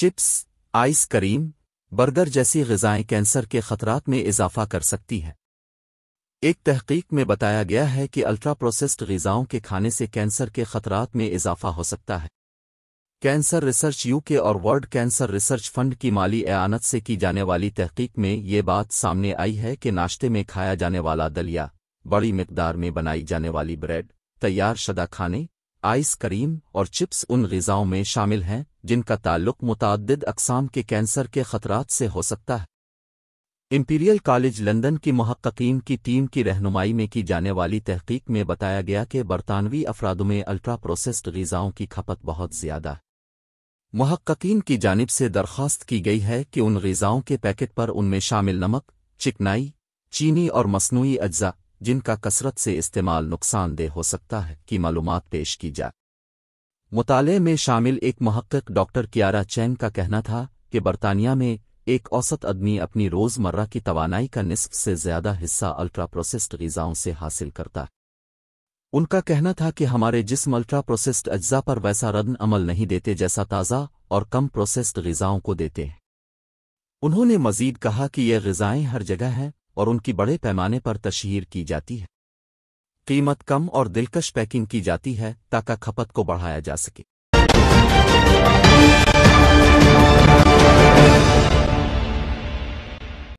chips ice cream burger जैसी गज़ाएं cancer के खतरात में इजाफा कर सकती हैं एक तहकीक में बताया गया है कि अल्ट्रा प्रोसेस्ड गज़ाओं के खाने से कैंसर के खतरात में इजाफा हो सकता है कैंसर रिसर्च यूके और वर्ल्ड कैंसर रिसर्च फंड की माली एानत से की जाने वाली तहकीक में ये बात सामने आई है कि नाश्ते में खाया जाने वाला दलिया बड़ी मकदार में बनाई जाने वाली ब्रेड तैयार शदा खाने आइसक्रीम और चिप्स उन गजाओं में शामिल हैं जिनका ताल्लुक मुतद अकसाम के कैंसर के खतरात से हो सकता है इम्पीरियल कॉलेज लंदन की महक्कीम की टीम की रहनुमाई में की जाने वाली तहकीक में बताया गया कि बरतानवी अफरादों में अल्ट्रा प्रोसेस्ड गजाओं की खपत बहुत ज़्यादा है महक्कीन की जानब से दरख्वास्त की गई है कि उन गजाओं के पैकेट पर उनमें शामिल नमक चिकनाई चीनी और मसनू अज्जा जिनका कसरत से इस्तेमाल नुकसानदेह हो सकता है की मालूम पेश की जाए मुताले में शामिल एक महक्क डॉक्टर कियारा चैन का कहना था कि बरतानिया में एक औसत आदमी अपनी रोज़मर्रा की तवानाई का निसफ से ज़्यादा हिस्सा अल्ट्राप्रोसेस्ड प्रोसेस्ड गज़ाओं से हासिल करता है उनका कहना था कि हमारे जिसम अल्ट्रा प्रोसेस्ड अज्जा पर वैसा रद्द अमल नहीं देते जैसा ताज़ा और कम प्रोसेस्ड गज़ाओं को देते हैं उन्होंने मजीद कहा कि ये गजाएं हर जगह हैं और उनकी बड़े पैमाने पर तशहीर की जाती है कीमत कम और दिलकश पैकिंग की जाती है ताकि खपत को बढ़ाया जा सके